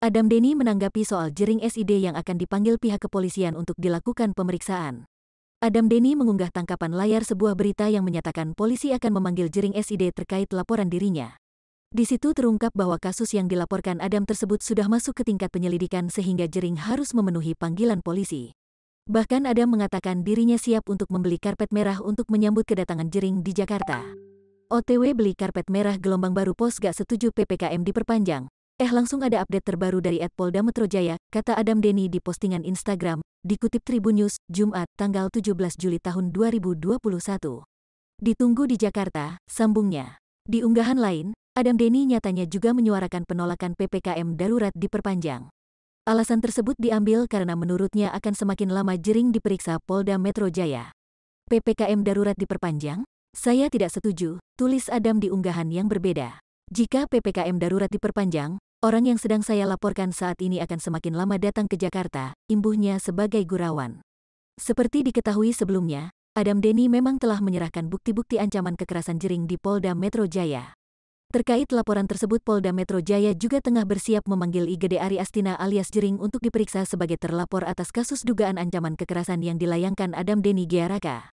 Adam Denny menanggapi soal jering SID yang akan dipanggil pihak kepolisian untuk dilakukan pemeriksaan. Adam Denny mengunggah tangkapan layar sebuah berita yang menyatakan polisi akan memanggil jering SID terkait laporan dirinya. Di situ terungkap bahwa kasus yang dilaporkan Adam tersebut sudah masuk ke tingkat penyelidikan sehingga Jering harus memenuhi panggilan polisi. Bahkan Adam mengatakan dirinya siap untuk membeli karpet merah untuk menyambut kedatangan Jering di Jakarta. OTW beli karpet merah gelombang baru pos gak setuju PPKM diperpanjang, Eh langsung ada update terbaru dari Adpolda Polda Metro Jaya, kata Adam Deni di postingan Instagram, dikutip Tribun News, Jumat, tanggal 17 Juli tahun 2021. Ditunggu di Jakarta, sambungnya. Di unggahan lain, Adam Deni nyatanya juga menyuarakan penolakan PPKM darurat diperpanjang. Alasan tersebut diambil karena menurutnya akan semakin lama jering diperiksa Polda Metro Jaya. PPKM darurat diperpanjang? Saya tidak setuju, tulis Adam di unggahan yang berbeda. Jika PPKM darurat diperpanjang, Orang yang sedang saya laporkan saat ini akan semakin lama datang ke Jakarta, imbuhnya sebagai gurauan. Seperti diketahui sebelumnya, Adam Deni memang telah menyerahkan bukti-bukti ancaman kekerasan jering di Polda Metro Jaya. Terkait laporan tersebut Polda Metro Jaya juga tengah bersiap memanggil IGD Ari Astina alias Jering untuk diperiksa sebagai terlapor atas kasus dugaan ancaman kekerasan yang dilayangkan Adam Deni Giaraka.